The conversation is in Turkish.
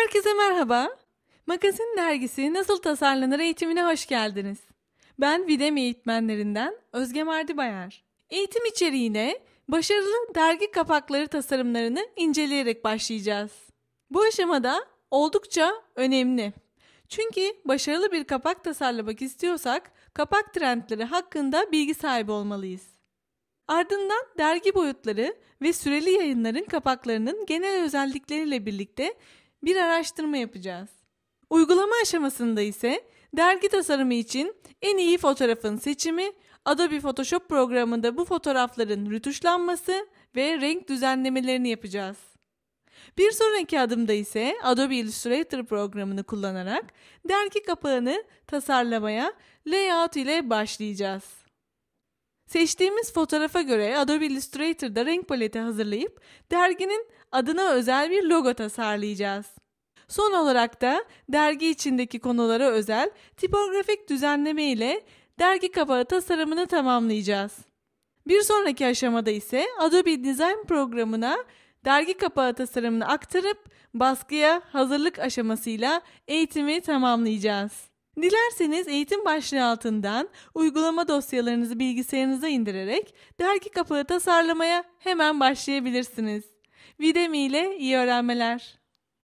Herkese merhaba. Magazin dergisi Nasıl Tasarlanır eğitimine hoş geldiniz. Ben Videm eğitmenlerinden Özge Mardibayar. Eğitim içeriğine başarılı dergi kapakları tasarımlarını inceleyerek başlayacağız. Bu aşamada oldukça önemli. Çünkü başarılı bir kapak tasarlamak istiyorsak kapak trendleri hakkında bilgi sahibi olmalıyız. Ardından dergi boyutları ve süreli yayınların kapaklarının genel özellikleriyle birlikte bir araştırma yapacağız. Uygulama aşamasında ise dergi tasarımı için en iyi fotoğrafın seçimi, Adobe Photoshop programında bu fotoğrafların rütuşlanması ve renk düzenlemelerini yapacağız. Bir sonraki adımda ise Adobe Illustrator programını kullanarak dergi kapağını tasarlamaya layout ile başlayacağız. Seçtiğimiz fotoğrafa göre Adobe Illustrator'da renk paleti hazırlayıp derginin adına özel bir logo tasarlayacağız. Son olarak da dergi içindeki konulara özel tipografik düzenleme ile dergi kapağı tasarımını tamamlayacağız. Bir sonraki aşamada ise Adobe Design programına dergi kapağı tasarımını aktarıp baskıya hazırlık aşamasıyla eğitimi tamamlayacağız. Dilerseniz eğitim başlığı altından uygulama dosyalarınızı bilgisayarınıza indirerek dergi kapağı tasarlamaya hemen başlayabilirsiniz. Videmi ile iyi öğrenmeler.